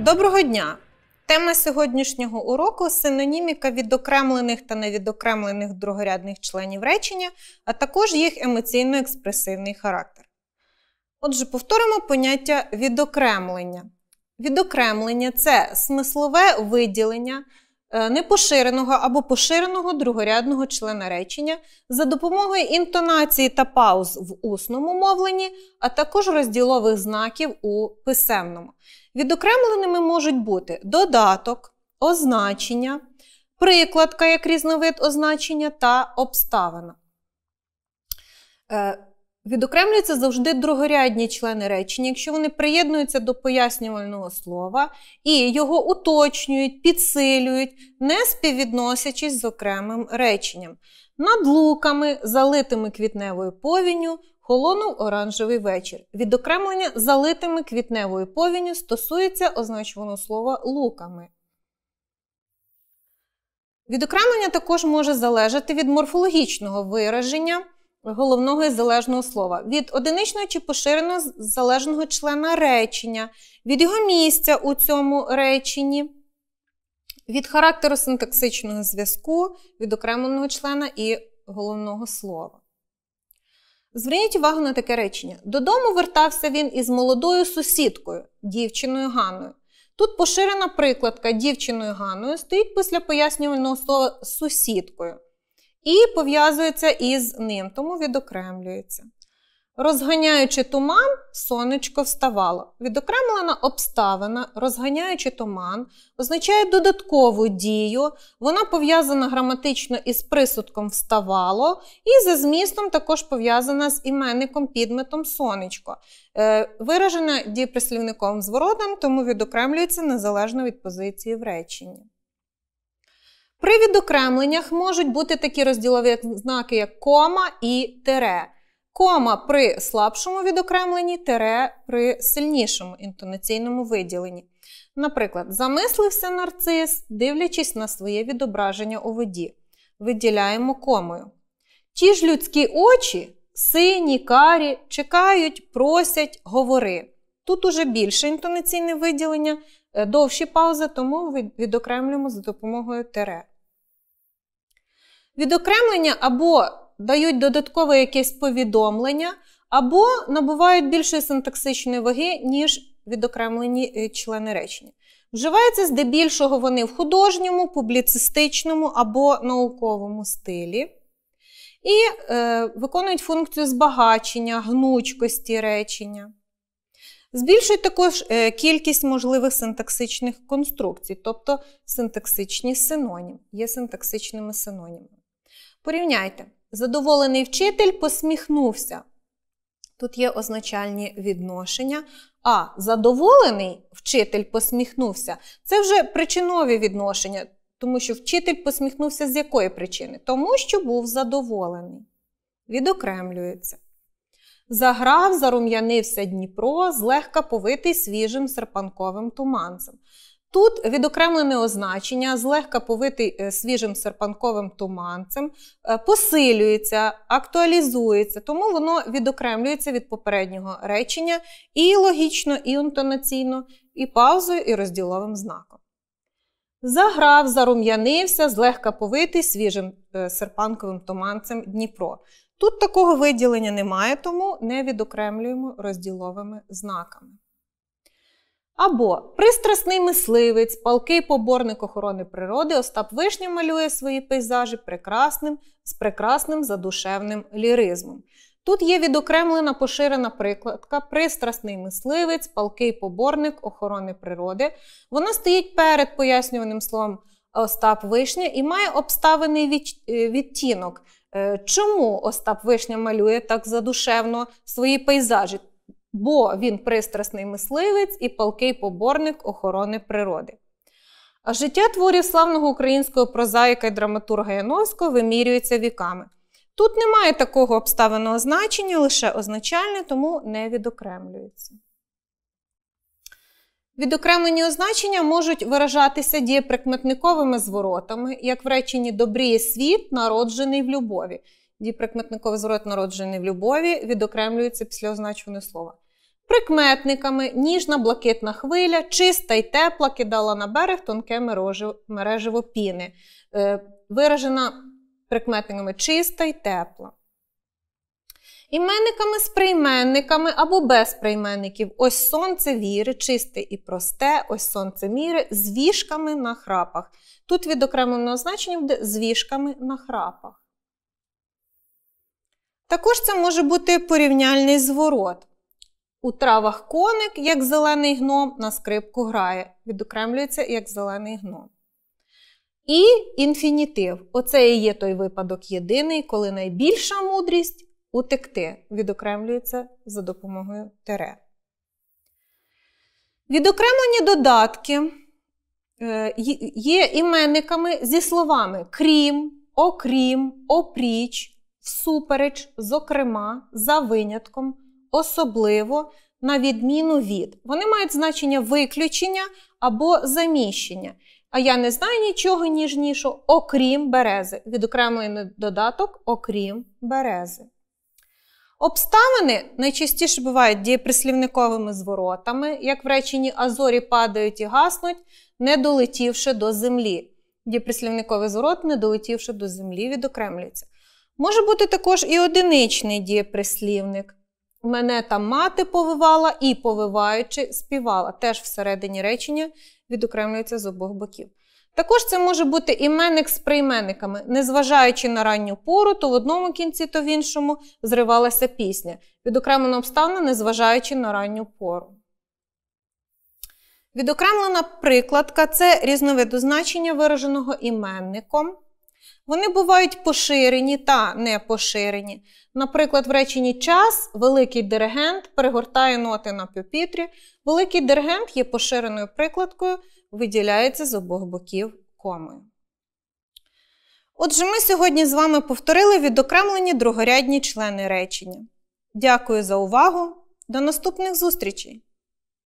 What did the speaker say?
Доброго дня! Тема сьогоднішнього уроку синоніміка відокремлених та невідокремлених другорядних членів речення, а також їх емоційно-експресивний характер. Отже, повторимо поняття відокремлення. Відокремлення це смислове виділення Е, непоширеного або поширеного другорядного члена речення за допомогою інтонації та пауз в усному мовленні, а також розділових знаків у писемному. Відокремленими можуть бути додаток, означення, прикладка як різновид означення та обставина. Е, Відокремлюються завжди другорядні члени речення, якщо вони приєднуються до пояснювального слова і його уточнюють, підсилюють, не співвідносячись з окремим реченням. Над луками, залитими квітневою повінню, холонув оранжевий вечір. Відокремлення залитими квітневою повінню стосується означуваного слова луками. Відокремлення також може залежати від морфологічного вираження головного і залежного слова, від одиничного чи поширеного залежного члена речення, від його місця у цьому реченні, від характеру синтаксичного зв'язку, від окремленого члена і головного слова. Зверніть увагу на таке речення. Додому вертався він із молодою сусідкою, дівчиною Ганною. Тут поширена прикладка дівчиною Ганною стоїть після пояснювального слова сусідкою і пов'язується із ним, тому відокремлюється. Розганяючи туман, сонечко вставало. Відокремлена обставина, розганяючи туман, означає додаткову дію, вона пов'язана граматично із присудком вставало, і за змістом також пов'язана з іменником підметом сонечко. Е, виражена дієприслівником зворотом, тому відокремлюється незалежно від позиції в реченні. При відокремленнях можуть бути такі розділові знаки, як кома і тере. Кома при слабшому відокремленні, тере при сильнішому інтонаційному виділенні. Наприклад, замислився нарцис, дивлячись на своє відображення у воді. Виділяємо комою. Ті ж людські очі, сині, карі, чекають, просять, говори. Тут уже більше інтонаційне виділення, е, довші паузи, тому відокремлюємо за допомогою тере. Відокремлення або дають додаткове якесь повідомлення, або набувають більшої синтаксичної ваги, ніж відокремлені е, члени речення. Вживаються здебільшого вони в художньому, публіцистичному або науковому стилі. І е, виконують функцію збагачення, гнучкості речення. Збільшують також е, кількість можливих синтаксичних конструкцій, тобто синтаксичні синоніми, є синтаксичними синонімами. Порівняйте, задоволений вчитель посміхнувся. Тут є означальні відношення. А задоволений вчитель посміхнувся. Це вже причинові відношення, тому що вчитель посміхнувся з якої причини? Тому що був задоволений. Відокремлюється. Заграв, зарум'янився Дніпро, злегка повитий свіжим серпанковим туманцем. Тут відокремлене означення, злегка повитий е, свіжим серпанковим туманцем, е, посилюється, актуалізується, тому воно відокремлюється від попереднього речення і логічно, і інтонаційно, і паузою, і розділовим знаком. Заграв, зарум'янився, злегка повитий свіжим е, серпанковим туманцем Дніпро. Тут такого виділення немає, тому не відокремлюємо розділовими знаками. Або пристрасний мисливець, палкий поборник охорони природи Остап Вишня малює свої пейзажі прекрасним з прекрасним задушевним ліризмом. Тут є відокремлена поширена прикладка пристрасний мисливець, палкий поборник охорони природи. Вона стоїть перед пояснюваним словом Остап Вишня і має обставинний відтінок. Е, чому Остап Вишня малює так задушевно свої пейзажі? бо він пристрасний мисливець і палкий поборник охорони природи. А життя творів славного українського прозаїка і драматурга Яновського вимірюється віками. Тут немає такого обставиного значення, лише означальне, тому не відокремлюється. Відокремлені означення можуть виражатися дієприкметниковими зворотами, як в реченні добріє світ, народжений в любові. Дієприкметниковий зворот народжений в любові відокремлюється після означеного слова. Прикметниками ніжна блакитна хвиля, чиста й тепла кидала на берег тонке мережево піни. Е, виражена прикметниками чиста й тепла. Іменниками з прийменниками або без прийменників. Ось сонце віри, чисте і просте, ось сонце міри, з вішками на храпах. Тут відокремлене означення буде з вішками на храпах. Також це може бути порівняльний зворот. У травах коник, як зелений гном, на скрипку грає, відокремлюється як зелений гном. І інфінітив. Оце і є той випадок єдиний, коли найбільша мудрість утекти, відокремлюється за допомогою тере. Відокремлені додатки е, є іменниками зі словами крім, окрім, опріч, всупереч, зокрема, за винятком особливо, на відміну від. Вони мають значення виключення або заміщення. А я не знаю нічого ніжнішого, окрім берези. Відокремлений додаток, окрім берези. Обставини найчастіше бувають дієприслівниковими зворотами, як в реченні азорі падають і гаснуть, не долетівши до землі. Дієприслівниковий зворот, не долетівши до землі, відокремлюється. Може бути також і одиничний дієприслівник. Мене там мати повивала і, повиваючи, співала. Теж всередині речення відокремлюється з обох боків. Також це може бути іменник з прийменниками. Незважаючи на ранню пору, то в одному кінці, то в іншому зривалася пісня. Відокремлена обставина, незважаючи на ранню пору. Відокремлена прикладка це різновидозначення вираженого іменником. Вони бувають поширені та не поширені. Наприклад, в реченні час великий диригент перегортає ноти на пюпітрі. Великий диригент є поширеною прикладкою, виділяється з обох боків комою. Отже, ми сьогодні з вами повторили відокремлені другорядні члени речення. Дякую за увагу! До наступних зустрічей!